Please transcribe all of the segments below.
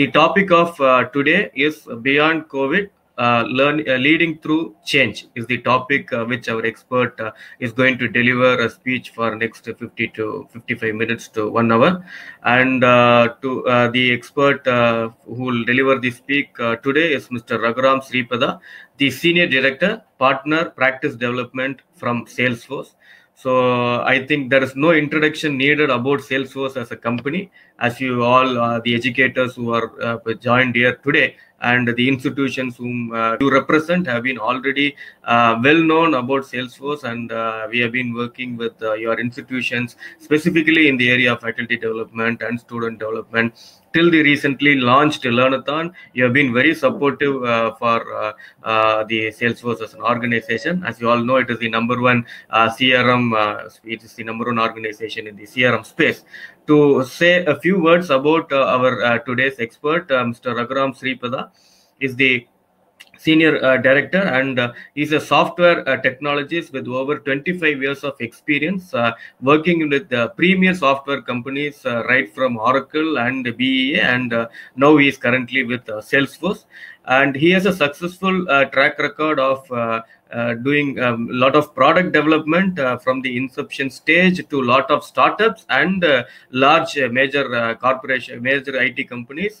The topic of uh, today is Beyond COVID. Uh, learn uh, leading through change is the topic uh, which our expert uh, is going to deliver a speech for next 50 to 55 minutes to one hour and uh, to the expert who will deliver the speech today is mr raghuram sripada the senior director partner practice development from salesforce so I think there is no introduction needed about Salesforce as a company, as you all uh, the educators who are uh, joined here today and the institutions whom uh, you represent have been already uh, well known about Salesforce, and uh, we have been working with uh, your institutions specifically in the area of faculty development and student development till the recently launched Learnathon, you have been very supportive uh, for uh, uh, the Salesforce as an organization. As you all know, it is the number one uh, CRM, uh, it is the number one organization in the CRM space. To say a few words about uh, our today's expert, Mr. Raghuram Sripada, is the senior uh, director and uh, a software uh, technologist with over 25 years of experience uh, working with premier software companies right from Oracle and BEA and now he is currently with Salesforce and he has a successful track record of uh, doing a um, lot of product development uh, from the inception stage to a lot of startups and uh, large uh, major uh, corporation major IT companies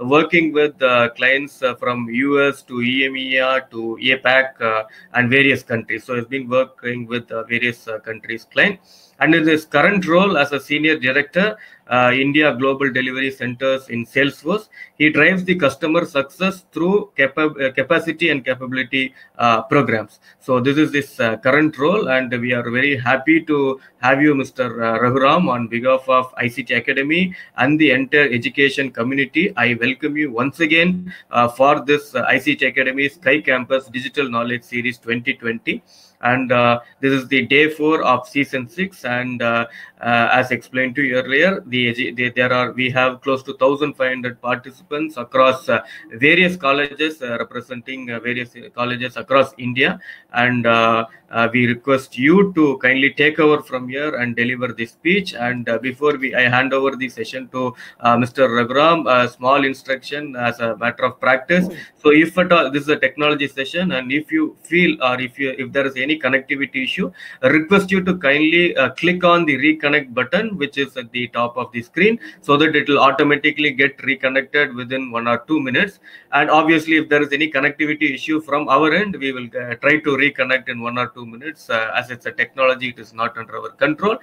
working with clients from US to EMEA to APAC and various countries so he has been working with various countries clients and in his current role as a senior director uh, India Global Delivery Centers in Salesforce. He drives the customer success through uh, capacity and capability uh, programs. So this is his uh, current role, and we are very happy to have you, Mr. Uh, Raghuram, on behalf of ICT Academy and the entire education community. I welcome you once again uh, for this ICT Academy Sky Campus Digital Knowledge Series 2020 and uh, this is the day four of season six and uh, uh, as explained to you earlier, the, the, there are we have close to 1,500 participants across uh, various colleges uh, representing uh, various colleges across India, and uh, uh, we request you to kindly take over from here and deliver the speech. And before we, I hand over the session to Mr. Raghuram, a small instruction as a matter of practice. So, if at all this is a technology session, and if you feel or if you if there is any connectivity issue, I request you to kindly click on the reconnect reconnect button which is at the top of the screen so that it will automatically get reconnected within one or two minutes and obviously if there is any connectivity issue from our end we will uh, try to reconnect in one or two minutes uh, as it's a technology it is not under our control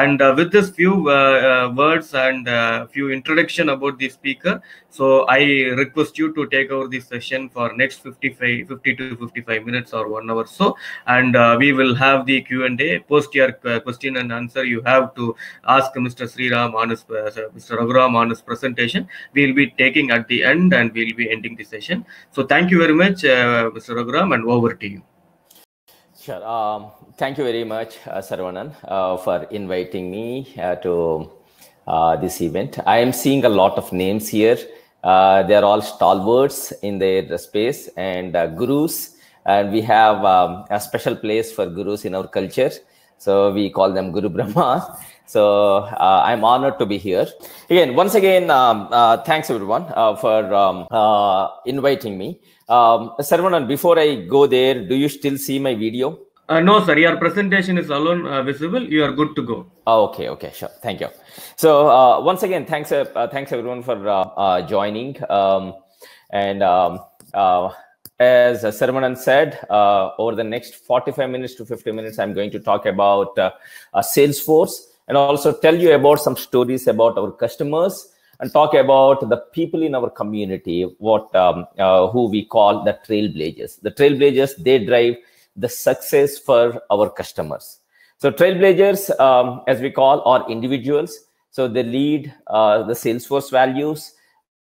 and uh, with this few uh, uh, words and few introduction about the speaker, so I request you to take over this session for next 55, 50 to 55 minutes or one hour so, and we will have the Q&A. Post your question and answer you have to ask Mr. Sri Ram on his, Mr. Raghuram on his presentation. We will be taking at the end and we will be ending the session. So thank you very much, Mr. Raghuram and over to you. Sure. Um, thank you very much, uh, Saravanan, uh, for inviting me uh, to uh, this event. I am seeing a lot of names here. Uh, they are all stalwarts in their space and uh, gurus. And we have um, a special place for gurus in our culture. So we call them Guru Brahma. So uh, I'm honored to be here. Again, once again, um, uh, thanks everyone uh, for um, uh, inviting me. Um, Sarvanan, before I go there, do you still see my video? Uh, no, sir. Your presentation is alone uh, visible. You are good to go. Oh, okay, okay, sure. Thank you. So once again, thanks, thanks everyone for joining. Um, and um, as Saravanan said, uh, over the next 45 minutes to 50 minutes, I'm going to talk about uh, uh, Salesforce and also tell you about some stories about our customers and talk about the people in our community what um, uh, who we call the trailblazers the trailblazers they drive the success for our customers so trailblazers um, as we call are individuals so they lead uh, the salesforce values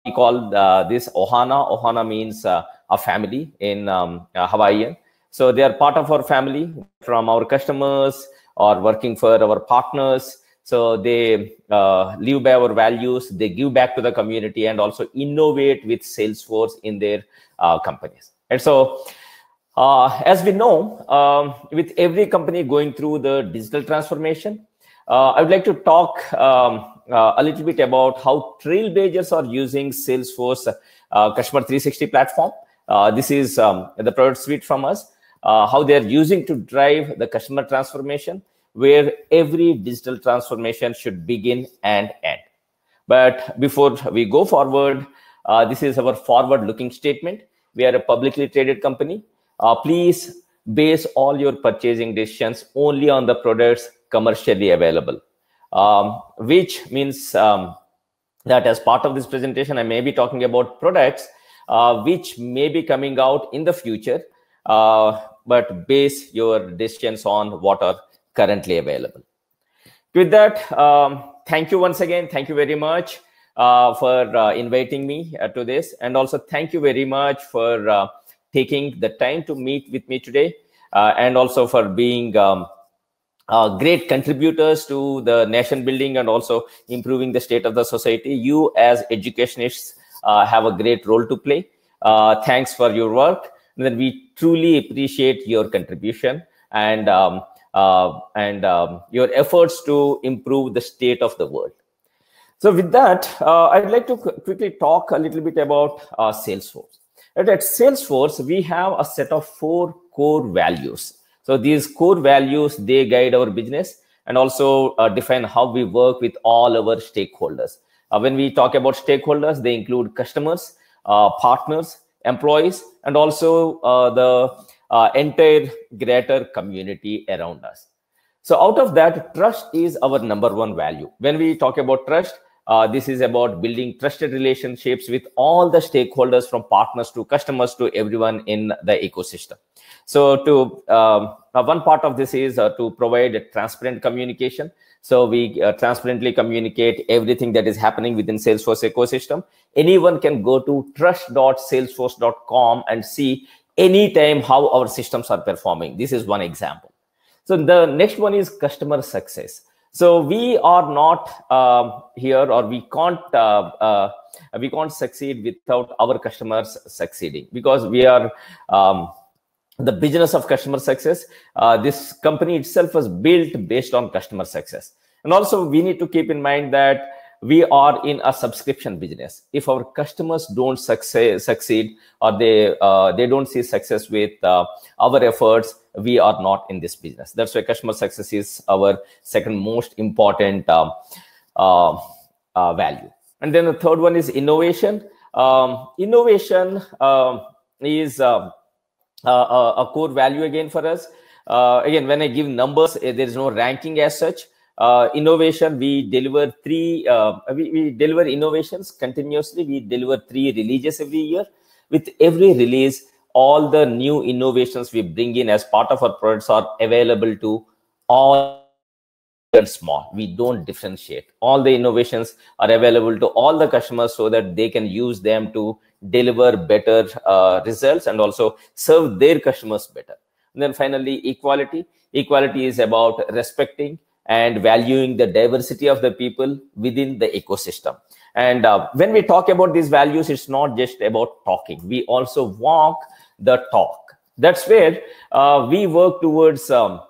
we call uh, this ohana ohana means uh, a family in um, hawaiian so they are part of our family from our customers or working for our partners. So they uh, live by our values, they give back to the community, and also innovate with Salesforce in their uh, companies. And so, uh, as we know, um, with every company going through the digital transformation, uh, I would like to talk um, uh, a little bit about how trailblazers are using Salesforce uh, Customer 360 platform. this is um, the product suite from us uh, how they are using to drive the customer transformation, where every digital transformation should begin and end. But before we go forward, uh, this is our forward-looking statement. We are a publicly traded company. Uh, please base all your purchasing decisions only on the products commercially available, um, which means um, that as part of this presentation, I may be talking about products uh, which may be coming out in the future uh, but base your decisions on what are currently available. With that, um, thank you once again. Thank you very much uh, for uh, inviting me to this. And also thank you very much for taking the time to meet with me today and also for being um, uh, great contributors to the nation building and also improving the state of the society. You as educationists uh, have a great role to play. Uh, thanks for your work and then we truly appreciate your contribution and um, uh, and um, your efforts to improve the state of the world. So with that, uh, I'd like to quickly talk a little bit about uh, Salesforce. at Salesforce, we have a set of four core values. So these core values, they guide our business and also uh, define how we work with all our stakeholders. Uh, when we talk about stakeholders, they include customers, uh, partners, employees and also uh, the uh, entire greater community around us. So out of that, trust is our number one value. When we talk about trust, uh, this is about building trusted relationships with all the stakeholders from partners to customers to everyone in the ecosystem. So to um, one part of this is uh, to provide a transparent communication. So we uh, transparently communicate everything that is happening within Salesforce ecosystem. Anyone can go to trust.salesforce.com and see anytime how our systems are performing. This is one example. So the next one is customer success. So we are not um, here, or we can't uh, uh, we can't succeed without our customers succeeding because we are. Um, the business of customer success. Uh, this company itself was built based on customer success. And also, we need to keep in mind that we are in a subscription business. If our customers don't success, succeed or they uh, they don't see success with uh, our efforts, we are not in this business. That's why customer success is our second most important um, uh, uh value. And then the third one is innovation. Um, innovation um, is um, a, a core value again for us. Uh, again, when I give numbers, eh, there is no ranking as such uh, innovation we deliver three uh, we, we deliver innovations continuously we deliver three releases every year with every release all the new innovations we bring in as part of our products are available to all and small we don't differentiate all the innovations are available to all the customers so that they can use them to deliver better uh, results and also serve their customers better and then finally equality equality is about respecting and valuing the diversity of the people within the ecosystem. And uh, when we talk about these values, it's not just about talking. We also walk the talk. That's where uh, we work towards um,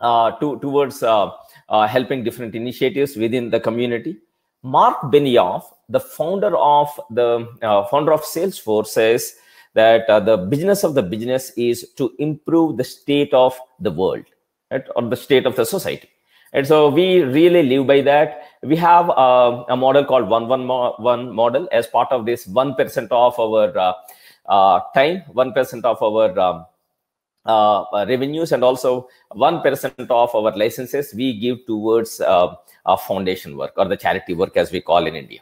uh, to, towards uh, uh, helping different initiatives within the community. Mark Benioff, the founder of the uh, founder of Salesforce, says that the business of the business is to improve the state of the world right, or the state of the society. And so we really live by that. We have uh, a model called 111 model as part of this 1% of our uh, uh, time, 1% of our um, uh, uh revenues and also 1% of our licenses we give towards uh, our foundation work or the charity work as we call in India.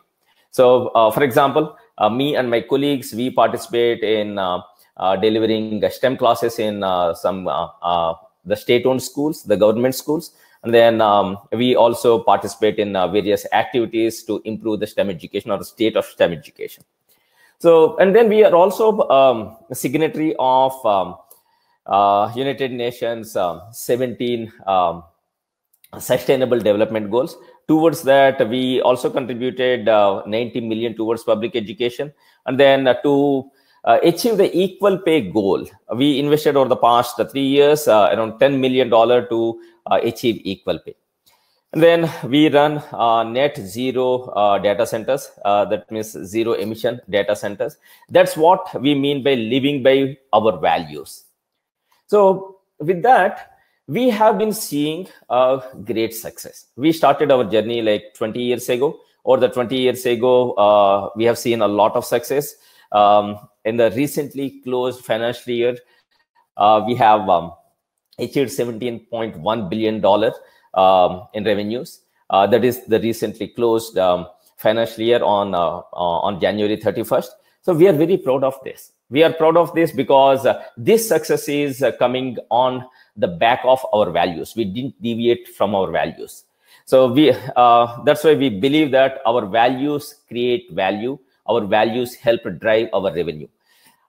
So, uh, for example, uh, me and my colleagues, we participate in delivering STEM classes in some the state-owned schools, the government schools. And then um, we also participate in uh, various activities to improve the STEM education or the state of STEM education. So, and then we are also um, signatory of um, uh, United Nations um, 17 um, Sustainable Development Goals. Towards that, we also contributed uh, 90 million towards public education. And then uh, to uh, achieve the equal pay goal. We invested over the past three years uh, around $10 million to uh, achieve equal pay. And then we run uh, net zero uh, data centers. Uh, that means zero emission data centers. That's what we mean by living by our values. So with that, we have been seeing a great success. We started our journey like 20 years ago, or the 20 years ago, uh, we have seen a lot of success. Um, in the recently closed financial year, uh, we have um, achieved $17.1 billion um, in revenues. Uh, that is the recently closed um, financial year on, uh, uh on January 31st. So we are very proud of this. We are proud of this because uh, this success is uh, coming on the back of our values. We didn't deviate from our values. So we uh, that's why we believe that our values create value. Our values help drive our revenue.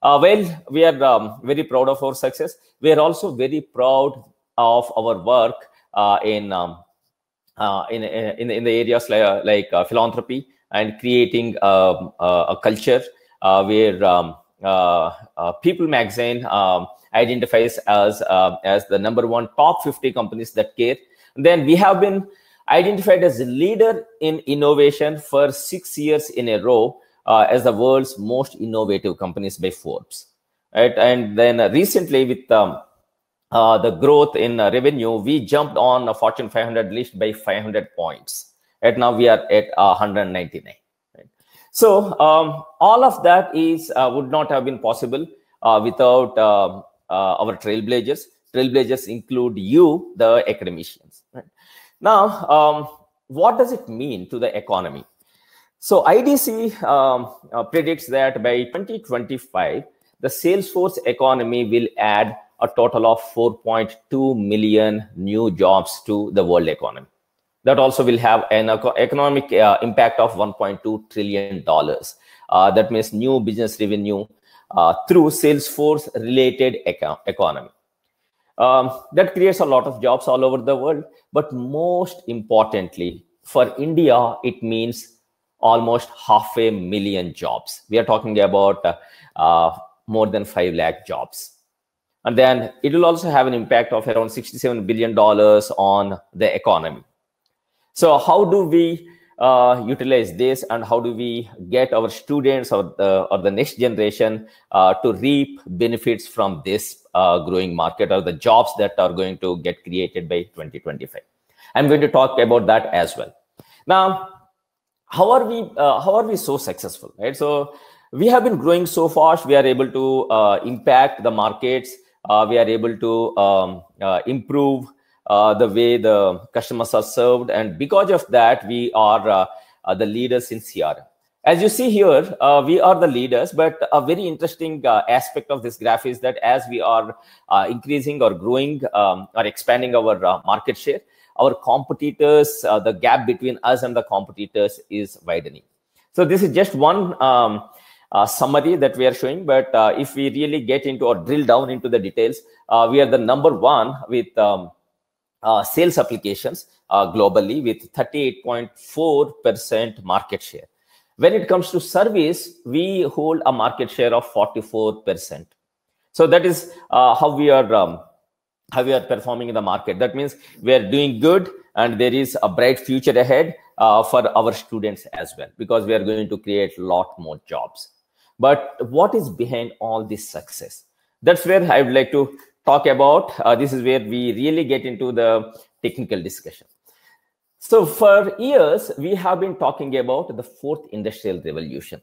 Uh, well, we are um, very proud of our success. We are also very proud of our work uh, in, um, uh, in, in in the areas uh, like, like uh, philanthropy and creating um, uh, a culture where um, People Magazine um, identifies us as the number one top 50 companies that care. And then we have been identified as a leader in innovation for six years in a row uh, as the world's most innovative companies by Forbes. Right? And then recently, with um, uh, the growth in uh, revenue, we jumped on a Fortune 500 list by 500 points. Right now, we are at uh, 199. Right? So um, all of that is uh, would not have been possible without um, our trailblazers. Trailblazers include you, the academicians. Right? Now, um, what does it mean to the economy? So IDC um, uh, predicts that by 2025, the Salesforce economy will add a total of 4.2 million new jobs to the world economy. That also will have an economic uh, impact of 1.2 trillion dollars. Uh, that means new business revenue uh, through Salesforce-related economy. Um, that creates a lot of jobs all over the world. But most importantly, for India, it means almost half a million jobs. We are talking about uh, uh, more than 5 lakh jobs. And then it will also have an impact of around $67 billion on the economy. So, how do we uh, utilize this and how do we get our students or the, or the next generation uh, to reap benefits from this uh, growing market or the jobs that are going to get created by 2025 i'm going to talk about that as well now how are we uh, how are we so successful right so we have been growing so fast we are able to uh, impact the markets uh, we are able to um, uh, improve uh, the way the customers are served and because of that we are uh, the leaders in crm as you see here we are the leaders but a very interesting aspect of this graph is that as we are increasing or growing um, or expanding our market share our competitors, uh, the gap between us and the competitors is widening. So this is just one um, uh, summary that we are showing. But uh, if we really get into or drill down into the details, uh, we are the number one with um, uh, sales applications uh, globally with 38.4% market share. When it comes to service, we hold a market share of 44%. So that is how we are um, how we are performing in the market. That means we are doing good and there is a bright future ahead uh, for our students as well because we are going to create a lot more jobs. But what is behind all this success? That's where I would like to talk about. Uh, this is where we really get into the technical discussion. So for years, we have been talking about the fourth industrial revolution.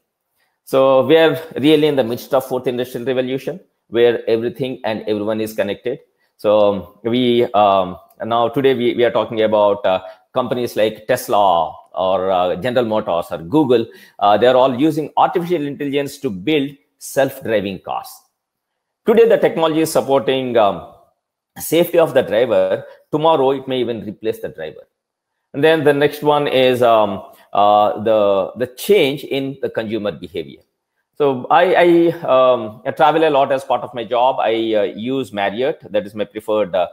So we are really in the midst of fourth industrial revolution where everything and everyone is connected so um, we um, now today we, we are talking about uh, companies like Tesla or uh, General Motors or Google. Uh, they're all using artificial intelligence to build self-driving cars. Today, the technology is supporting um, safety of the driver. Tomorrow, it may even replace the driver. And then the next one is um, uh, the, the change in the consumer behavior. So I, I, um, I, travel a lot as part of my job. I uh, use Marriott. That is my preferred uh,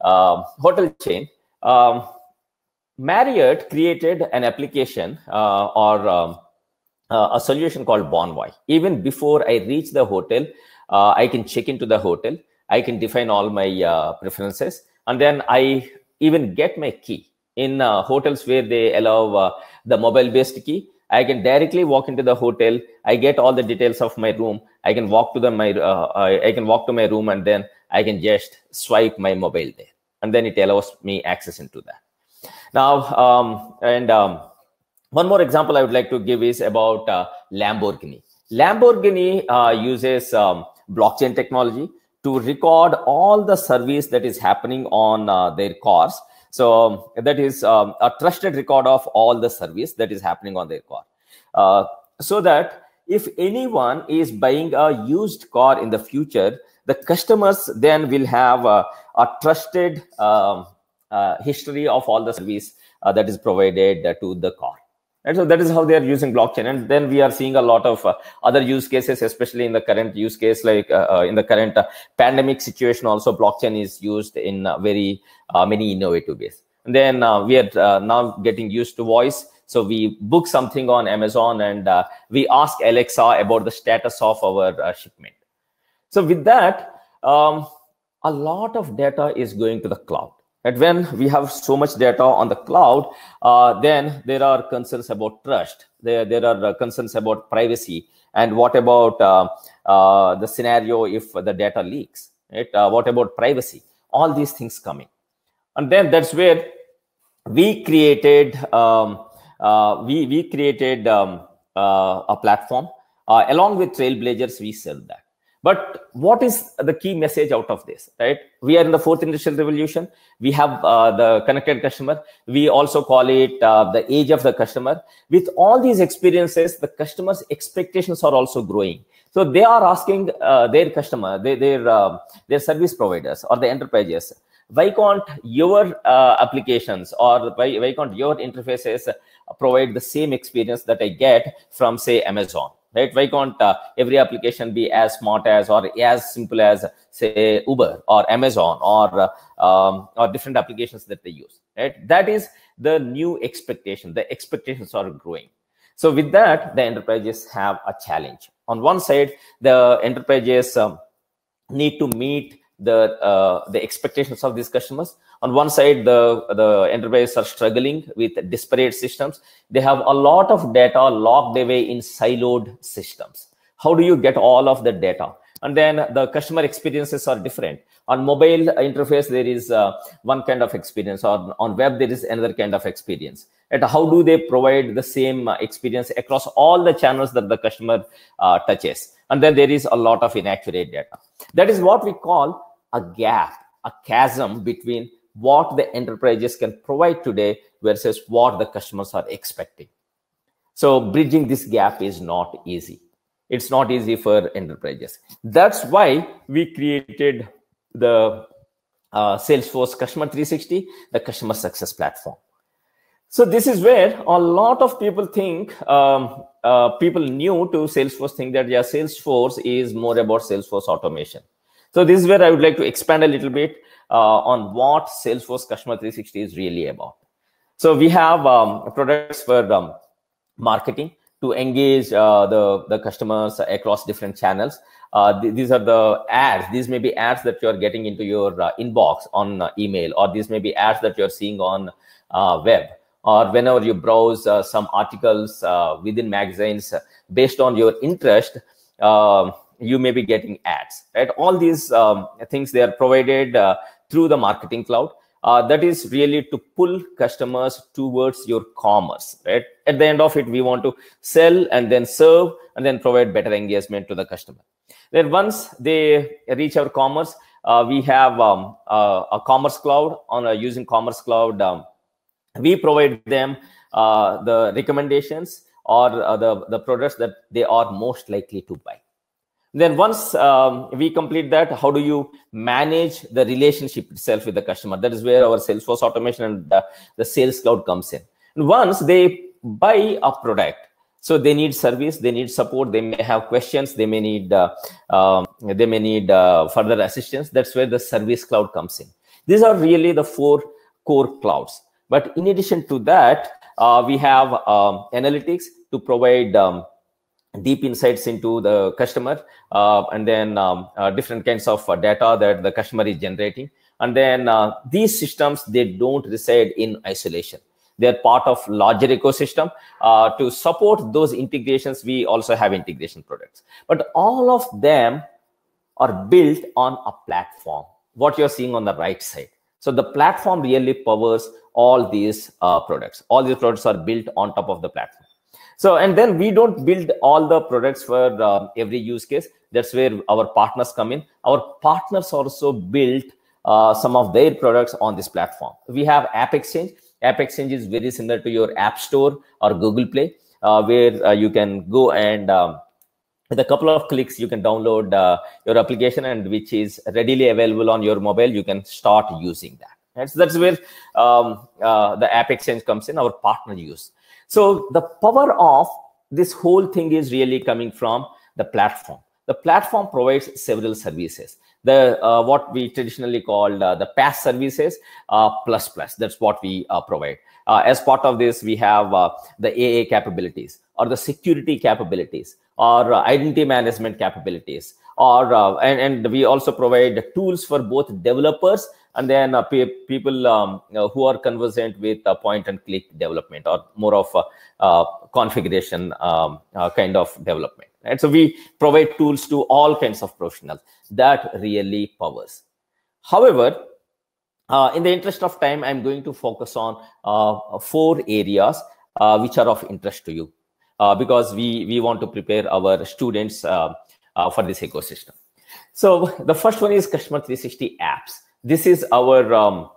uh, hotel chain. Um, Marriott created an application uh, or um, uh, a solution called Bonvoy. Even before I reach the hotel, uh, I can check into the hotel. I can define all my preferences. And then I even get my key in hotels where they allow the mobile-based key. I can directly walk into the hotel. I get all the details of my room. I can walk to the my uh, I, I can walk to my room and then I can just swipe my mobile there, and then it allows me access into that. Now um, and um, one more example I would like to give is about uh, Lamborghini. Lamborghini uh, uses um, blockchain technology to record all the service that is happening on uh, their cars so um, that is um, a trusted record of all the service that is happening on their car. Uh, so that if anyone is buying a used car in the future, the customers then will have a, a trusted um, uh, history of all the service uh, that is provided to the car. And so that is how they are using blockchain. And then we are seeing a lot of uh, other use cases, especially in the current use case, like uh, uh in the current uh, pandemic situation. Also, blockchain is used in uh, very uh, many innovative ways. And then we are now getting used to voice. So we book something on Amazon and we ask Alexa about the status of our shipment. So with that, um, a lot of data is going to the cloud that when we have so much data on the cloud, uh, then there are concerns about trust. There, there are uh, concerns about privacy. And what about uh, uh, the scenario if the data leaks? Right? Uh, what about privacy? All these things coming. And then that's where we created um, uh, we, we created um, a platform. along with Trailblazers, we sell that. But what is the key message out of this, right? We are in the fourth industrial revolution. We have uh, the connected customer. We also call it uh, the age of the customer. With all these experiences, the customer's expectations are also growing. So they are asking uh, their customer, their their, uh, their service providers or the enterprises, why can't your uh, applications or why, why can't your interfaces provide the same experience that I get from, say, Amazon? right? Why can't uh, every application be as smart as or as simple as say Uber or Amazon or uh, um, or different applications that they use, right? That is the new expectation. The expectations are growing. So with that, the enterprises have a challenge. On one side, the enterprises um, need to meet the uh, the expectations of these customers on one side the the enterprises are struggling with disparate systems they have a lot of data locked away in siloed systems how do you get all of the data and then the customer experiences are different on mobile interface there is uh, one kind of experience or on web there is another kind of experience and how do they provide the same experience across all the channels that the customer uh, touches and then there is a lot of inaccurate data that is what we call a gap, a chasm between what the enterprises can provide today versus what the customers are expecting. So bridging this gap is not easy. It's not easy for enterprises. That's why we created the uh, Salesforce Customer 360, the customer success platform. So this is where a lot of people think um, uh, people new to Salesforce think that yeah, Salesforce is more about Salesforce automation. So this is where I would like to expand a little bit uh, on what Salesforce Customer 360 is really about. So we have um, products for um, marketing to engage uh, the, the customers across different channels. Uh, th these are the ads. These may be ads that you're getting into your uh, inbox on uh, email, or these may be ads that you're seeing on uh, web, or whenever you browse some articles within magazines based on your interest. Um, you may be getting ads right all these um, things they are provided uh, through the marketing cloud uh, that is really to pull customers towards your commerce right at the end of it we want to sell and then serve and then provide better engagement to the customer then once they reach our commerce uh, we have um, uh, a commerce cloud on using commerce cloud um, we provide them uh, the recommendations or uh, the the products that they are most likely to buy then once um, we complete that how do you manage the relationship itself with the customer that is where our salesforce automation and the, the sales cloud comes in and once they buy a product so they need service they need support they may have questions they may need uh, um, they may need uh, further assistance that's where the service cloud comes in these are really the four core clouds but in addition to that uh, we have um, analytics to provide um, deep insights into the customer uh, and then um, uh, different kinds of uh, data that the customer is generating and then uh, these systems they don't reside in isolation they are part of larger ecosystem uh, to support those integrations we also have integration products but all of them are built on a platform what you're seeing on the right side so the platform really powers all these uh, products all these products are built on top of the platform so and then we don't build all the products for uh, every use case that's where our partners come in our partners also built uh, some of their products on this platform we have app exchange app exchange is very similar to your app store or google play uh, where uh, you can go and um, with a couple of clicks you can download uh, your application and which is readily available on your mobile you can start using that and so that's where um, uh, the app exchange comes in our partner use so the power of this whole thing is really coming from the platform. The platform provides several services. The uh, what we traditionally called uh, the pass services uh, plus plus. That's what we uh, provide. Uh, as part of this, we have uh, the AA capabilities or the security capabilities or identity management capabilities or uh, and and we also provide tools for both developers and then uh, pe people um, who are conversant with uh, point and click development or more of configuration um, kind of development and so we provide tools to all kinds of professionals that really powers however uh, in the interest of time i'm going to focus on uh, four areas uh, which are of interest to you because we we want to prepare our students uh, for this ecosystem. So the first one is Customer 360 apps. This is our um,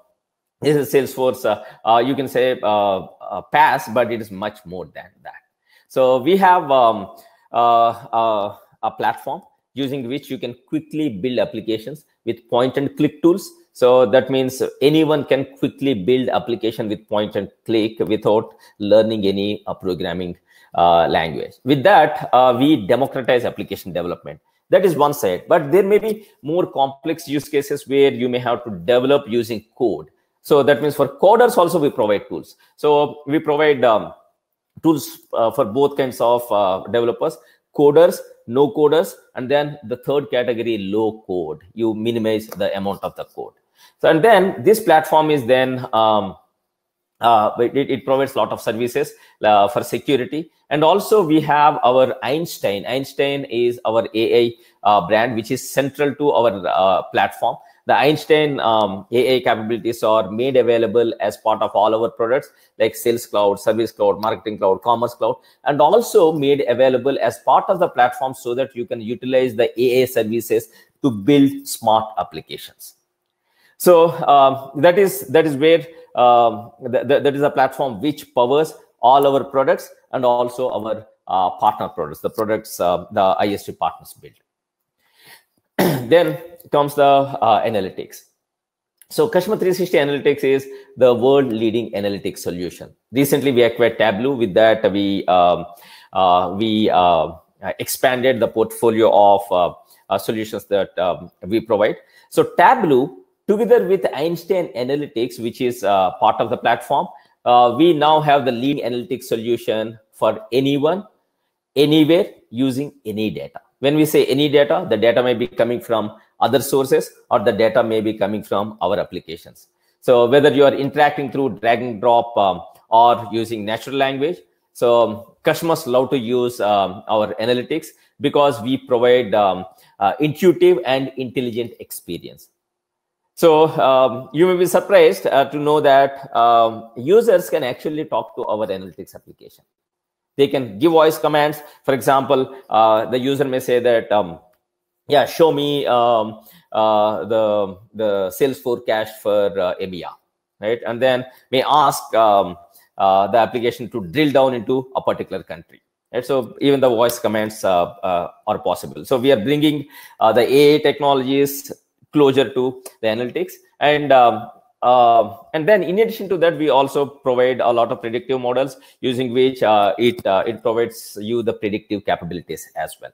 this is Salesforce. Uh, uh, you can say uh, uh pass, but it is much more than that. So we have um, uh, uh, a platform using which you can quickly build applications with point and click tools. So that means anyone can quickly build application with point and click without learning any programming uh, language. With that, uh, we democratize application development. That is one side, but there may be more complex use cases where you may have to develop using code. So that means for coders also we provide tools. So we provide um, tools uh, for both kinds of uh, developers, coders, no coders, and then the third category, low code. You minimize the amount of the code. So and then this platform is then um, uh, it, it, provides a lot of services uh, for security. And also we have our Einstein. Einstein is our AI uh, brand, which is central to our uh, platform. The Einstein um, AI capabilities are made available as part of all our products like Sales Cloud, Service Cloud, Marketing Cloud, Commerce Cloud, and also made available as part of the platform so that you can utilize the AI services to build smart applications. So um, that is that is where um, th th that is a platform which powers all our products and also our uh, partner products, the products uh, the ISV partners build. then comes the uh, analytics. So Kashmir 360 Analytics is the world leading analytics solution. Recently, we acquired Tableau. With that, we um, uh, we uh, expanded the portfolio of uh, solutions that um, we provide. So Tableau Together with Einstein Analytics, which is uh, part of the platform, uh, we now have the lean analytics solution for anyone, anywhere using any data. When we say any data, the data may be coming from other sources or the data may be coming from our applications. So whether you are interacting through drag and drop um, or using natural language, so customers love to use um, our analytics because we provide um, uh, intuitive and intelligent experience. So um, you may be surprised uh, to know that um, users can actually talk to our analytics application. They can give voice commands. For example, uh, the user may say that, um, yeah, show me um, uh, the, the sales forecast for uh, EMEA, right? And then may ask um, uh, the application to drill down into a particular country. Right? So even the voice commands uh, are possible. So we are bringing the AI technologies closer to the analytics and um, uh, and then in addition to that we also provide a lot of predictive models using which uh, it uh, it provides you the predictive capabilities as well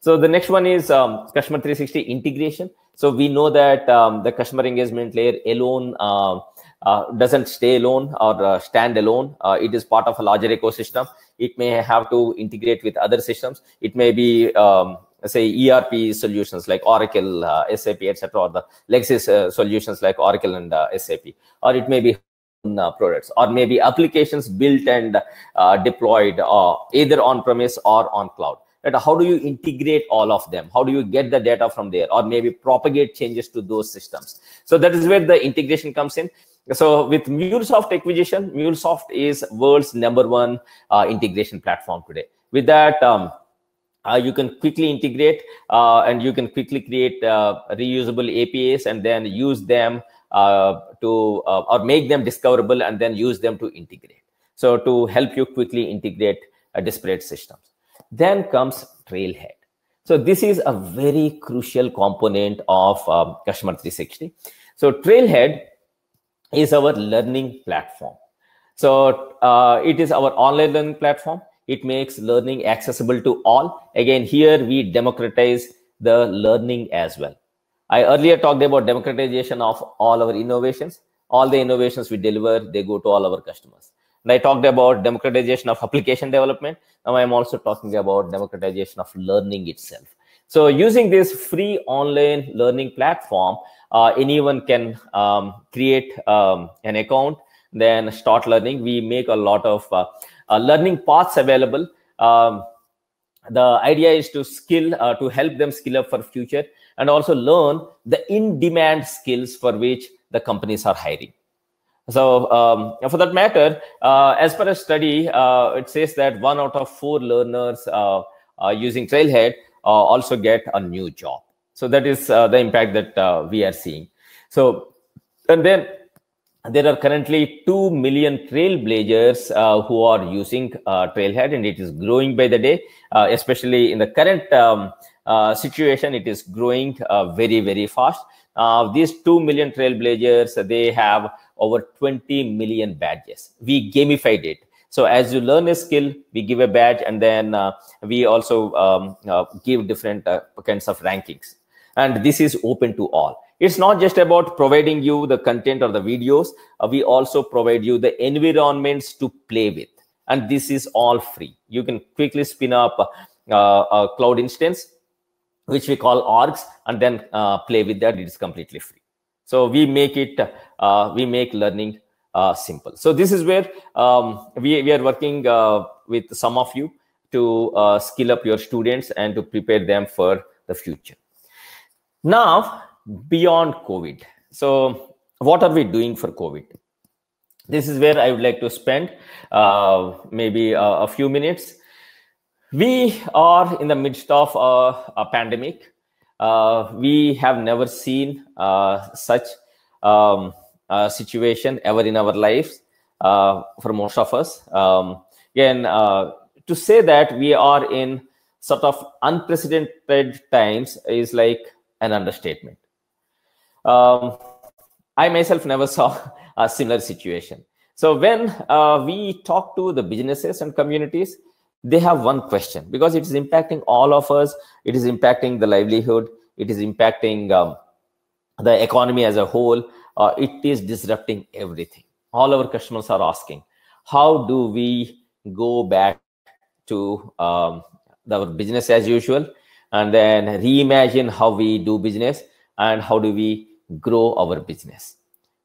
so the next one is um, customer 360 integration so we know that um, the customer engagement layer alone uh, uh, doesn't stay alone or uh, stand alone it is part of a larger ecosystem it may have to integrate with other systems it may be um, say ERP solutions like Oracle, uh, SAP, etc., or the legacy uh, solutions like Oracle and uh, SAP, or it may be uh, products, or maybe applications built and deployed either on premise or on cloud. Right? How do you integrate all of them? How do you get the data from there, or maybe propagate changes to those systems? So that is where the integration comes in. So with MuleSoft acquisition, MuleSoft is world's number one uh, integration platform today. With that. Um, uh, you can quickly integrate uh, and you can quickly create uh, reusable APIs and then use them uh, to uh, or make them discoverable and then use them to integrate. So to help you quickly integrate uh, disparate systems. Then comes Trailhead. So this is a very crucial component of um, Customer 360. So Trailhead is our learning platform. So it is our online learning platform it makes learning accessible to all. Again, here we democratize the learning as well. I earlier talked about democratization of all our innovations. All the innovations we deliver, they go to all our customers. And I talked about democratization of application development. Now I'm also talking about democratization of learning itself. So using this free online learning platform, uh, anyone can um, create um, an account, then start learning. We make a lot of uh, uh, learning paths available. Um, the idea is to skill uh, to help them skill up for future and also learn the in-demand skills for which the companies are hiring. So um, for that matter, uh, as per a study, uh, it says that one out of four learners uh, uh using Trailhead also get a new job. So that is the impact that we are seeing. So and then there are currently 2 million trailblazers uh, who are using uh, Trailhead, and it is growing by the day, uh, especially in the current um, uh, situation, it is growing uh, very, very fast. Uh, these 2 million trailblazers, they have over 20 million badges. We gamified it. So as you learn a skill, we give a badge, and then we also um, give different kinds of rankings. And this is open to all it's not just about providing you the content or the videos uh, we also provide you the environments to play with and this is all free you can quickly spin up uh, a cloud instance which we call orgs and then uh, play with that it is completely free so we make it uh, we make learning uh, simple so this is where um, we, we are working uh, with some of you to skill up your students and to prepare them for the future now beyond COVID. So, what are we doing for COVID? This is where I would like to spend uh, maybe a, uh, a, few minutes. We are in the midst of a, a pandemic. Uh, we have never seen uh, such um, a situation ever in our lives uh, for most of us. Um, again, uh, to say that we are in sort of unprecedented times is like an understatement um, I myself never saw a similar situation. So when uh, we talk to the businesses and communities, they have one question because it is impacting all of us. It is impacting the livelihood. It is impacting um, the economy as a whole. Uh, it is disrupting everything. All our customers are asking, how do we go back to um, our business as usual and then reimagine how we do business and how do we grow our business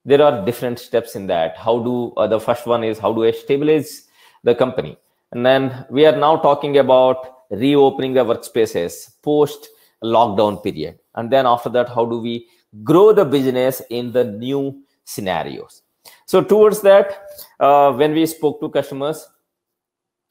there are different steps in that how do uh, the first one is how do i stabilize the company and then we are now talking about reopening the workspaces post lockdown period and then after that how do we grow the business in the new scenarios so towards that uh, when we spoke to customers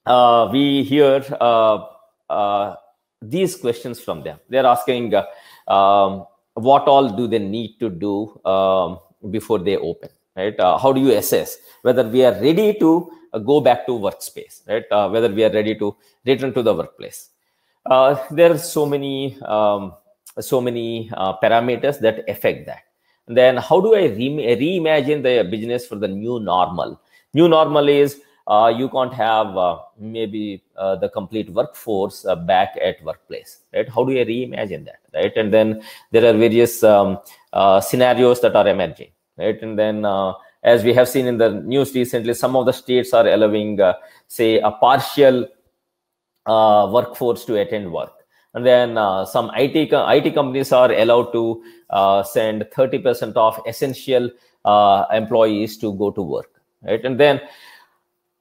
uh, we hear uh, uh, these questions from them they're asking uh, um, what all do they need to do um, before they open right uh, how do you assess whether we are ready to uh, go back to workspace right uh, whether we are ready to return to the workplace uh, there are so many um, so many uh, parameters that affect that and then how do i re reimagine the business for the new normal new normal is uh, you can't have maybe uh, the complete workforce uh, back at workplace right how do you reimagine that right and then there are various um, uh, scenarios that are emerging right and then uh, as we have seen in the news recently some of the states are allowing uh, say a partial uh, workforce to attend work and then some IT, co IT companies are allowed to send 30% of essential employees to go to work right and then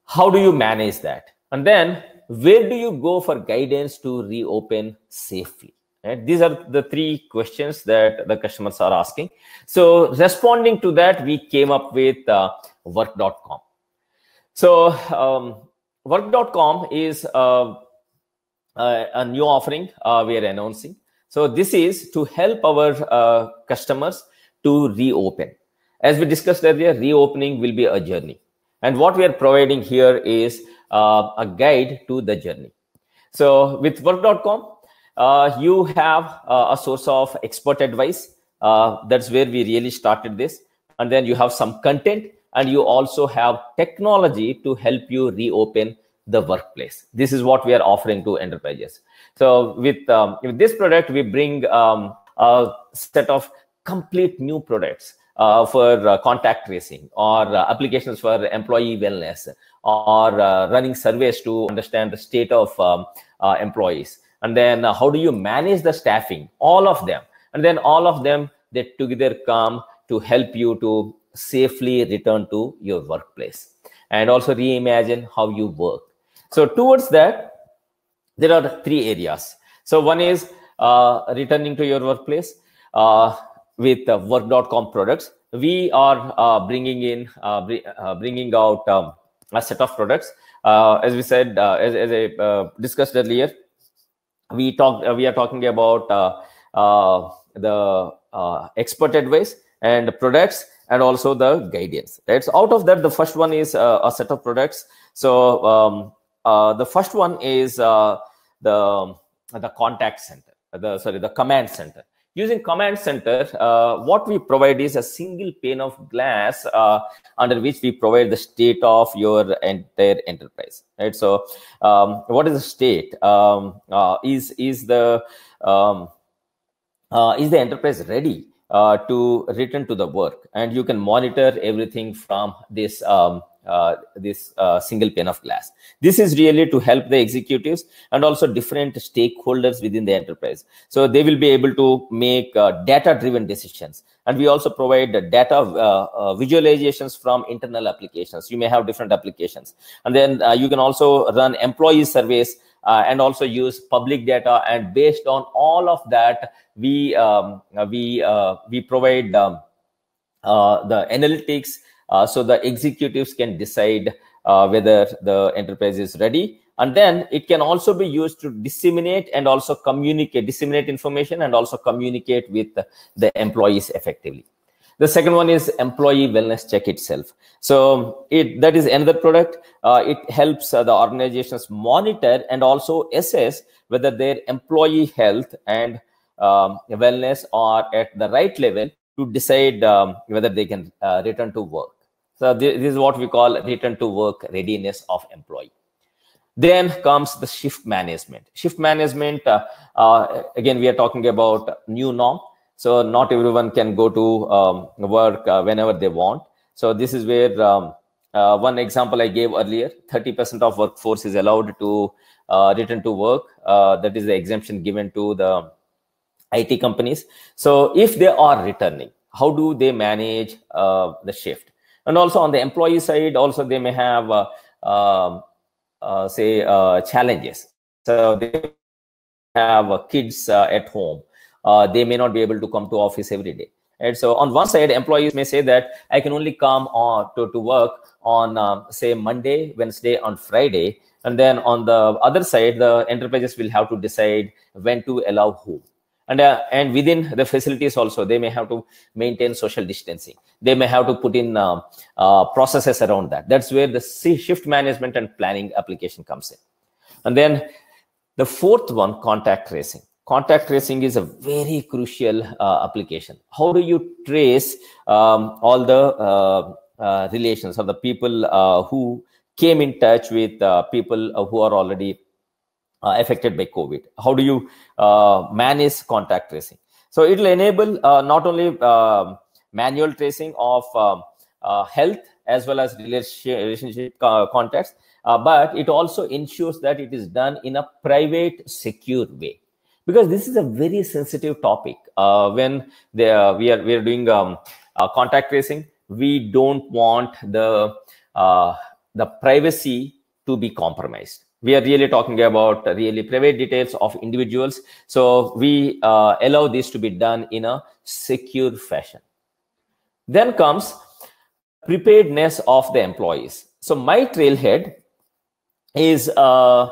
how do you manage that and then where do you go for guidance to reopen safely? Right? These are the three questions that the customers are asking. So responding to that, we came up with uh, work.com. So um, work.com is uh, a, a, new offering uh, we are announcing. So this is to help our uh, customers to reopen. As we discussed earlier, reopening will be a journey. And what we are providing here is uh, a guide to the journey. So with work.com, uh, you have uh, a source of expert advice. Uh, that's where we really started this. And then you have some content and you also have technology to help you reopen the workplace. This is what we are offering to enterprises. So with, um, with this product, we bring um, a set of complete new products uh, for uh, contact tracing or uh, applications for employee wellness or uh, running surveys to understand the state of um, uh, employees and then uh, how do you manage the staffing all of them and then all of them they together come to help you to safely return to your workplace and also reimagine how you work so towards that there are three areas so one is returning to your workplace uh, with uh, work.com products we are uh, bringing in uh, br uh, bringing out um, a set of products uh, as we said uh, as, as i uh, discussed earlier we talked we are talking about the expert advice and products and also the guidance right so out of that the first one is a set of products so um, the first one is the the contact center the sorry the command center Using Command Center, uh, what we provide is a single pane of glass uh, under which we provide the state of your entire enterprise. Right. So, um, what is the state? Um, uh, is is the um, uh, is the enterprise ready uh, to return to the work? And you can monitor everything from this um, uh, this uh, single pane of glass. This is really to help the executives and also different stakeholders within the enterprise. So they will be able to make uh, data-driven decisions. And we also provide data visualizations from internal applications. You may have different applications. And then you can also run employee surveys uh, and also use public data and based on all of that we um, we uh, we provide um, uh, the analytics uh, so the executives can decide uh, whether the enterprise is ready. And then it can also be used to disseminate and also communicate, disseminate information and also communicate with the employees effectively. The second one is employee wellness check itself. So it that is another product. Uh, it helps uh, the organizations monitor and also assess whether their employee health and um, wellness are at the right level to decide um, whether they can uh, return to work. So this, is what we call return to work readiness of employee. Then comes the shift management. Shift management, uh, uh, again, we are talking about new norm. So not everyone can go to um, work uh, whenever they want. So this is where um, uh, one example I gave earlier, 30% of workforce is allowed to uh, return to work. Uh, that is the exemption given to the IT companies. So if they are returning, how do they manage the shift? and also on the employee side also they may have uh, um, uh, say uh, challenges so they have kids at home they may not be able to come to office every day and so on one side employees may say that i can only come on to, to work on um, say monday wednesday on friday and then on the other side the enterprises will have to decide when to allow who and uh, and within the facilities also they may have to maintain social distancing they may have to put in uh, uh, processes around that that's where the shift management and planning application comes in and then the fourth one contact tracing contact tracing is a very crucial uh, application how do you trace um, all the uh, uh, relations of the people who came in touch with people who are already uh, affected by COVID? How do you uh, manage contact tracing? So it will enable uh, not only um, manual tracing of um, uh, health as well as relationship uh, contacts, but it also ensures that it is done in a private, secure way. Because this is a very sensitive topic. when the, we are we are doing um, contact tracing, we don't want the the privacy to be compromised we are really talking about really private details of individuals. So we uh, allow this to be done in a secure fashion. Then comes preparedness of the employees. So my trailhead is uh, uh,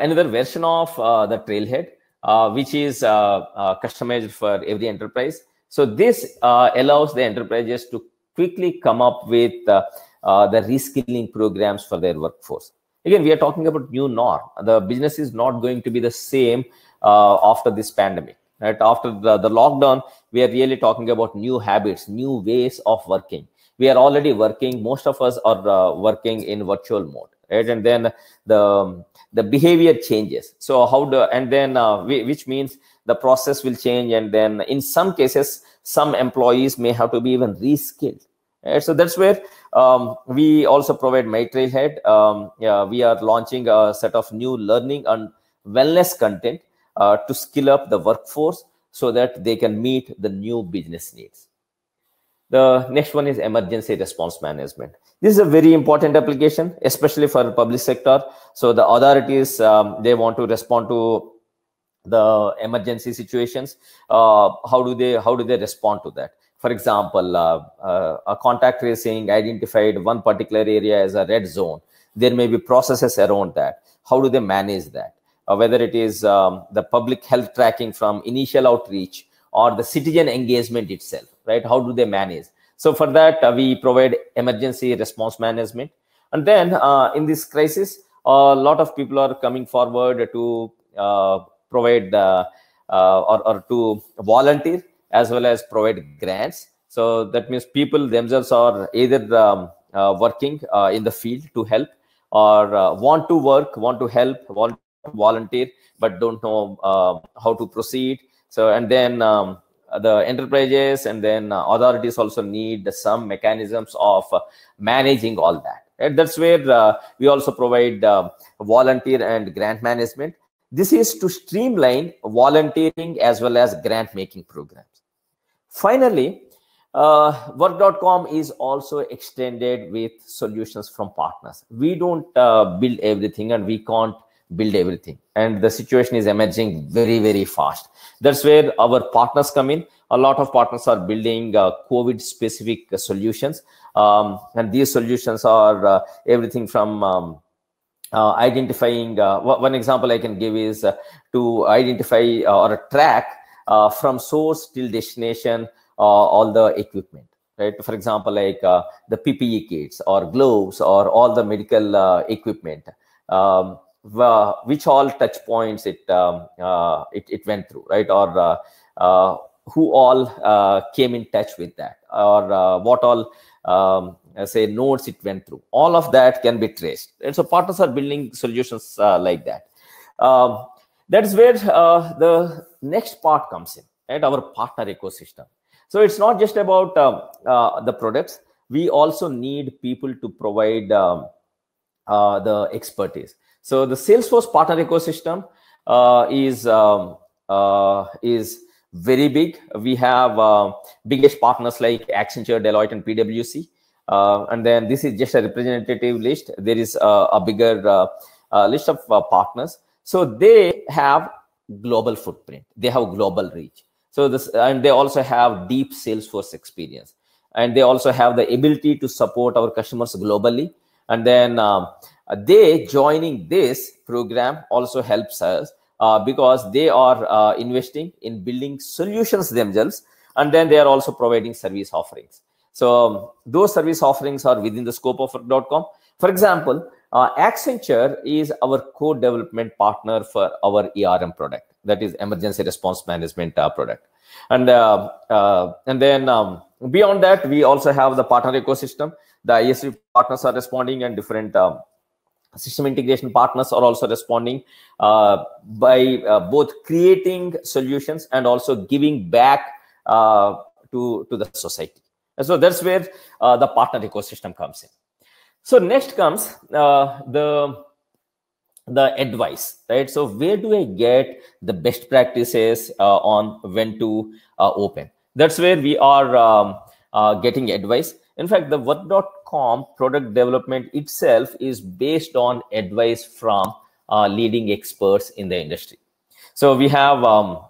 another version of uh, the trailhead, uh, which is uh, customized for every enterprise. So this allows the enterprises to quickly come up with the reskilling programs for their workforce again we are talking about new norm the business is not going to be the same uh, after this pandemic right after the, the lockdown we are really talking about new habits new ways of working we are already working most of us are uh, working in virtual mode right and then the the behavior changes so how the and then uh, we, which means the process will change and then in some cases some employees may have to be even reskilled Right? Uh, so that's where um, we also provide my trailhead. Um, yeah, we are launching a set of new learning and wellness content uh, to skill up the workforce so that they can meet the new business needs. The next one is emergency response management. This is a very important application, especially for public sector. So the authorities, um, they want to respond to the emergency situations. Uh, how do they how do they respond to that? for example, uh, uh, a contact tracing identified one particular area as a red zone. There may be processes around that. How do they manage that? Uh, whether it is um, the public health tracking from initial outreach or the citizen engagement itself, right? How do they manage? So for that, uh, we provide emergency response management. And then uh, in this crisis, a lot of people are coming forward to uh, provide or, or to volunteer as well as provide grants. So that means people themselves are either um, uh, working uh, in the field to help or uh, want to work, want to help, want to volunteer, but don't know um, how to proceed. So, and then um, the enterprises and then authorities also need some mechanisms of managing all that. And that's where uh, we also provide uh, volunteer and grant management. This is to streamline volunteering as well as grant making program. Finally, uh, work.com is also extended with solutions from partners. We don't uh, build everything and we can't build everything. And the situation is emerging very, very fast. That's where our partners come in. A lot of partners are building uh, COVID specific solutions. Um, and these solutions are uh, everything from um, uh, identifying, uh, one example I can give is to identify or track uh, from source till destination, uh, all the equipment. Right? For example, like uh, the PPE kits or gloves or all the medical uh, equipment, um, which all touch points it, um, it, it went through, right? Or who all came in touch with that, or what all um, say nodes it went through. All of that can be traced. And so partners are building solutions uh, like that. Um, that is where uh, the next part comes in, right? Our partner ecosystem. So it's not just about um, uh, the products. We also need people to provide um, uh, the expertise. So the Salesforce partner ecosystem uh, is um, uh, is very big. We have um, biggest partners like Accenture, Deloitte, and PwC. Uh, and then this is just a representative list. There is uh, a bigger list of partners. So they have global footprint. They have global reach. So this, and they also have deep Salesforce experience, and they also have the ability to support our customers globally. And then um, they joining this program also helps us uh, because they are uh, investing in building solutions themselves, and then they are also providing service offerings. So um, those service offerings are within the scope of .com. For example, uh, Accenture is our co-development partner for our ERM product, that is emergency response management uh, product. And uh, uh, and then um, beyond that, we also have the partner ecosystem. The ISV partners are responding, and different um, system integration partners are also responding uh, by uh, both creating solutions and also giving back to to the society. And so that's where the partner ecosystem comes in. So next comes uh, the the advice, right? So where do I get the best practices uh, on when to uh, open? That's where we are um, uh, getting advice. In fact, the what.com product development itself is based on advice from uh, leading experts in the industry. So we have um,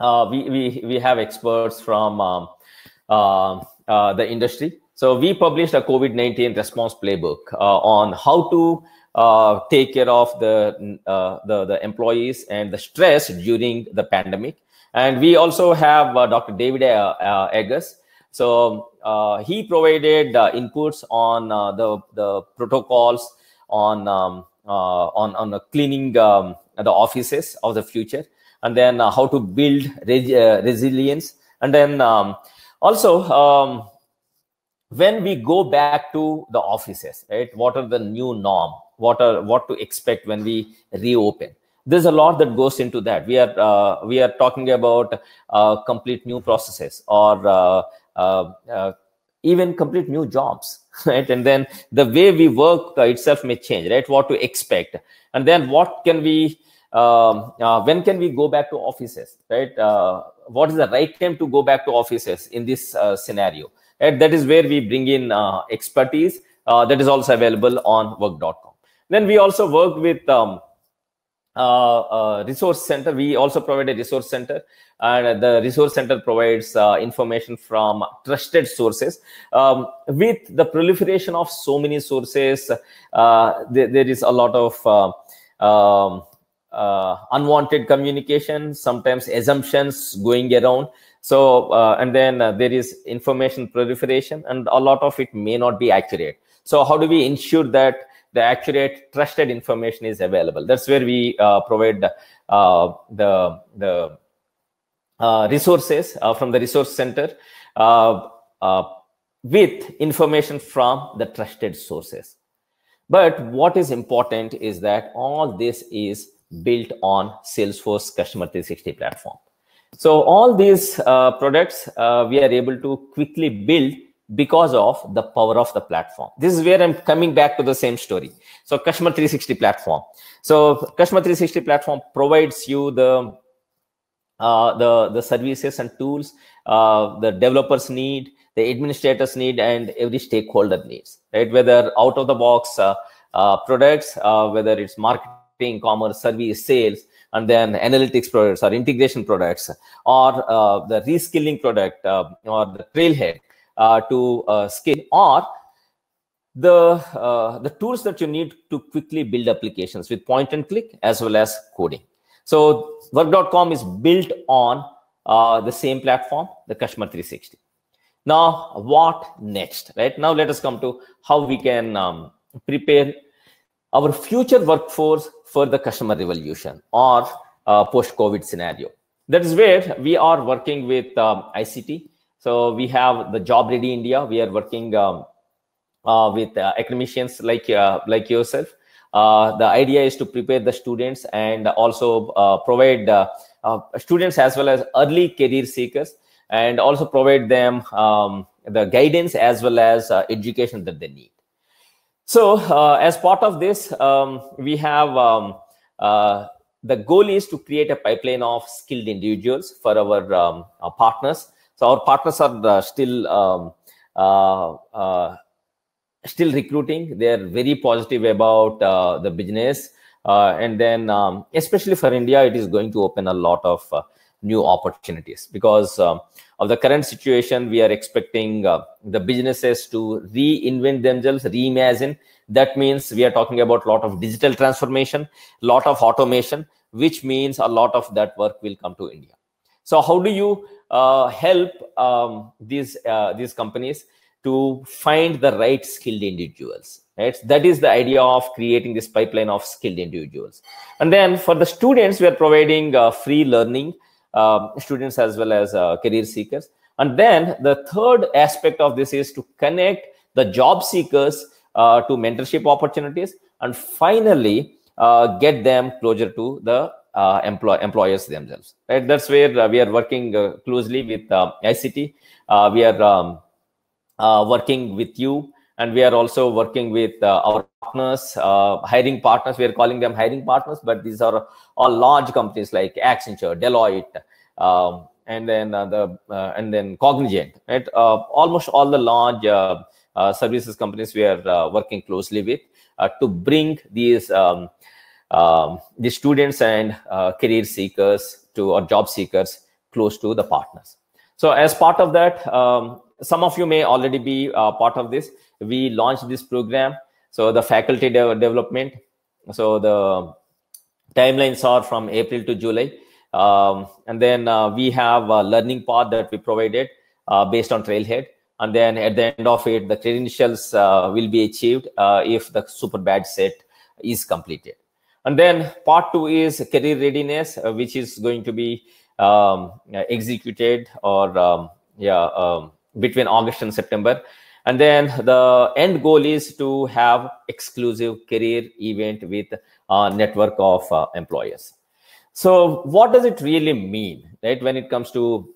uh, we, we we have experts from um, the industry so we published a COVID-19 response playbook uh, on how to uh, take care of the, uh, the, the employees and the stress during the pandemic. And we also have uh, Dr. David uh, uh, Eggers. So he provided inputs on the the protocols on um, on on cleaning um, the offices of the future, and then how to build resilience, and then um, also um, when we go back to the offices right what are the new norm what are what to expect when we reopen there's a lot that goes into that we are uh, we are talking about uh, complete new processes or uh, uh, uh even complete new jobs right and then the way we work itself may change right what to expect and then what can we um, uh, when can we go back to offices right what is the right time to go back to offices in this scenario and that is where we bring in uh, expertise uh, that is also available on work.com. Then we also work with um, uh, uh, resource center. We also provide a resource center and the resource center provides uh, information from trusted sources. Um, with the proliferation of so many sources, uh, there, there is a lot of um, uh, unwanted communication, sometimes assumptions going around. So, uh, and then uh, there is information proliferation, and a lot of it may not be accurate. So, how do we ensure that the accurate, trusted information is available? That's where we uh, provide uh, the the uh, resources from the resource center with information from the trusted sources. But what is important is that all this is built on Salesforce Customer 360 platform. So all these uh, products uh, we are able to quickly build because of the power of the platform. This is where I'm coming back to the same story. So Customer 360 platform. So Customer 360 platform provides you the uh, the the services and tools uh, the developers need, the administrators need, and every stakeholder needs. Right? Whether out of the box uh, uh, products, whether it's marketing marketing, commerce, service, sales, and then analytics products or integration products or uh, the reskilling product uh, or the trailhead uh, to uh, scale or the uh, the tools that you need to quickly build applications with point and click as well as coding. So work.com is built on uh, the same platform, the Kashmir 360. Now, what next, right? Now, let us come to how we can um, prepare our future workforce for the customer revolution or uh, post-COVID scenario. That is where we are working with um, ICT. So we have the Job Ready India. We are working um, uh, with uh, academicians like uh, like yourself. Uh, the idea is to prepare the students and also uh, provide students as well as early career seekers and also provide them um, the guidance as well as education that they need. So uh, as part of this, um, we have um, uh, the goal is to create a pipeline of skilled individuals for our, um, our partners. So our partners are uh, still um, uh, uh, still recruiting. They are very positive about uh, the business, and then um, especially for India, it is going to open a lot of new opportunities because um, of the current situation we are expecting uh, the businesses to reinvent themselves reimagine that means we are talking about a lot of digital transformation lot of automation which means a lot of that work will come to india so how do you uh, help um, these uh, these companies to find the right skilled individuals right that is the idea of creating this pipeline of skilled individuals and then for the students we are providing uh, free learning um, students as well as uh, career seekers. And then the third aspect of this is to connect the job seekers uh, to mentorship opportunities and finally uh, get them closer to the uh, employ employers themselves. Right? That's where uh, we are working uh, closely with um, ICT. Uh, we are um, working with you and we are also working with uh, our partners uh, hiring partners we are calling them hiring partners but these are all large companies like accenture deloitte um, and then uh, the uh, and then cognizant right uh, almost all the large uh, services companies we are working closely with to bring these um, um, the students and career seekers to or job seekers close to the partners so as part of that um, some of you may already be part of this we launched this program. So the faculty de development. So the timelines are from April to July. Um, and then uh, we have a learning path that we provided uh, based on Trailhead. And then at the end of it, the credentials uh, will be achieved uh, if the super badge set is completed. And then part two is career readiness, uh, which is going to be um, executed or um, yeah um, between August and September and then the end goal is to have exclusive career event with a network of uh, employers so what does it really mean right when it comes to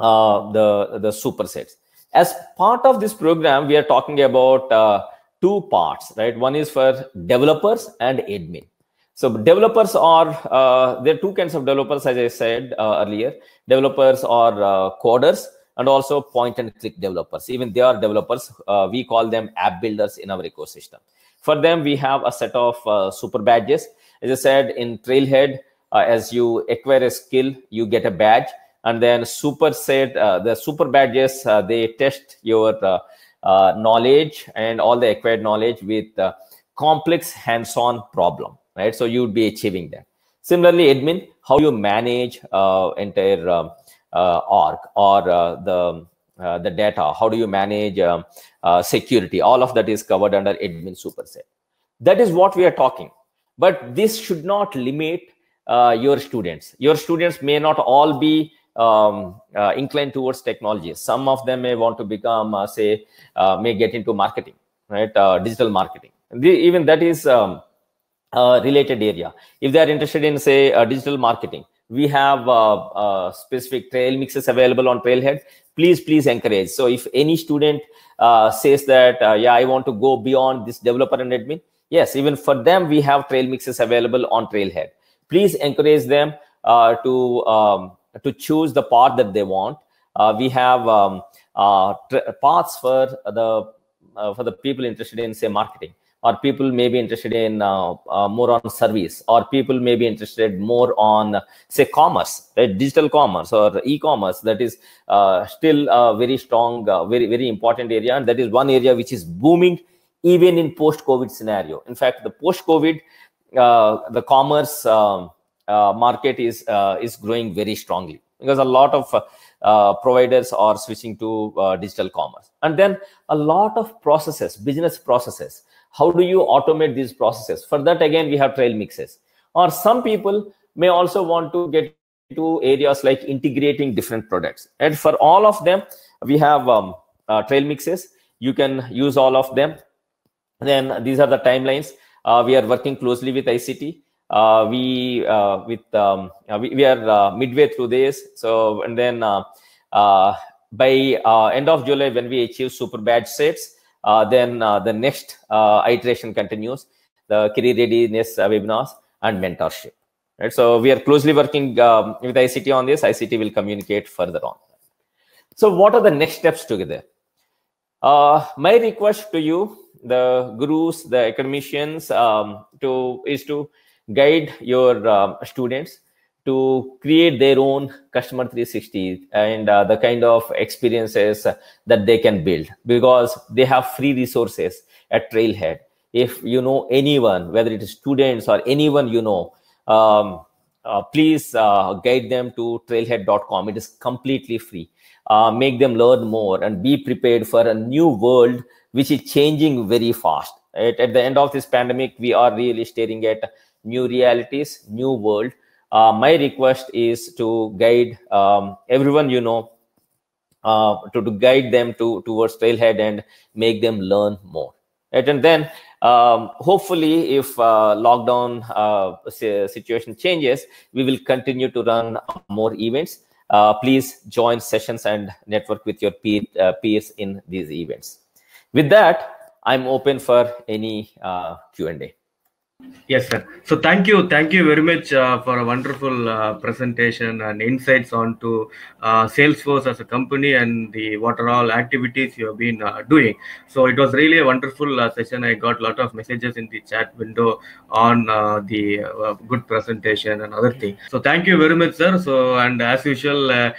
uh, the the supersets as part of this program we are talking about uh, two parts right one is for developers and admin so developers are uh, there are two kinds of developers as i said uh, earlier developers are uh, coders and also point and click developers. Even they are developers. Uh, we call them app builders in our ecosystem. For them, we have a set of uh, super badges. As I said, in Trailhead, uh, as you acquire a skill, you get a badge. And then super set, uh, the super badges, uh, they test your uh, knowledge and all the acquired knowledge with complex hands-on problem, right? So you'd be achieving that. Similarly, admin, how you manage entire um, org uh, or uh, the uh, the data how do you manage um, security all of that is covered under admin superset that is what we are talking but this should not limit your students your students may not all be um, uh, inclined towards technology. Some of them may want to become, uh, say, uh, may get into marketing, right? digital marketing. The, even that is um, a related area. If they are interested in, say, digital marketing, we have uh, uh, specific trail mixes available on trailhead please please encourage so if any student uh, says that yeah i want to go beyond this developer and admin yes even for them we have trail mixes available on trailhead please encourage them uh, to um, to choose the path that they want uh, we have um, uh, paths for the for the people interested in say marketing or people may be interested in uh, uh, more on service or people may be interested more on say commerce right? digital commerce or e-commerce that is uh, still a very strong uh, very very important area and that is one area which is booming even in post covid scenario in fact the post covid uh, the commerce um, uh, market is is growing very strongly because a lot of uh, providers are switching to uh, digital commerce. And then a lot of processes, business processes. How do you automate these processes? For that, again, we have trail mixes. Or some people may also want to get to areas like integrating different products. And for all of them, we have um, uh, trail mixes. You can use all of them. And then these are the timelines. Uh, we are working closely with ICT uh, we uh, with um, uh, we, we, are midway through this. So and then by end of July, when we achieve super badge sets, then the next iteration continues the career readiness webinars and mentorship. Right. So we are closely working um, with ICT on this. ICT will communicate further on. So what are the next steps together? Uh, my request to you, the gurus, the academicians, um, to is to guide your um, students to create their own customer 360 and uh, the kind of experiences that they can build because they have free resources at trailhead if you know anyone whether it is students or anyone you know um, uh, please uh, guide them to trailhead.com it is completely free uh, make them learn more and be prepared for a new world which is changing very fast at, at the end of this pandemic we are really staring at new realities, new world. Uh, my request is to guide um, everyone you know uh, to, to guide them to towards trailhead and make them learn more right? and then um, hopefully if uh, lockdown uh, situation changes we will continue to run more events uh, please join sessions and network with your peer, uh, peers in these events with that i'm open for any q&a Yes, sir. So thank you, thank you very much uh, for a wonderful uh, presentation and insights onto uh, Salesforce as a company and the what are all activities you have been uh, doing. So it was really a wonderful uh, session. I got a lot of messages in the chat window on uh, the good presentation and other things. So thank you very much, sir. So and as usual,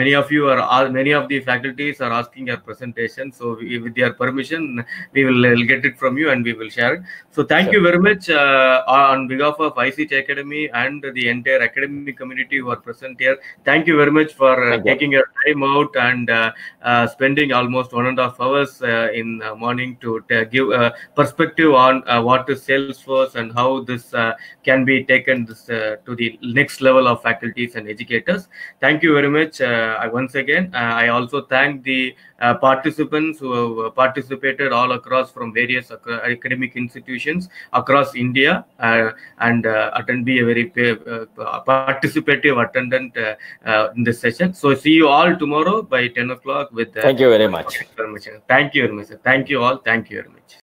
many of you are many of the faculties are asking your presentation. So we, with your permission, we will get it from you and we will share it. So thank sure. you very much uh, on behalf of ICH Academy and the entire academic community who are present here, thank you very much for uh, taking your time out and uh, uh, spending almost one and a half hours uh, in the morning to give a uh, perspective on what is Salesforce and how this can be taken this, to the next level of faculties and educators. Thank you very much once again. I also thank the uh, participants who have uh, participated all across from various ac academic institutions across India uh, and uh, attend be a very uh, participative attendant in this session. So see you all tomorrow by 10 o'clock with. Thank you very much. Thank you very much. Thank you all. Thank you very much.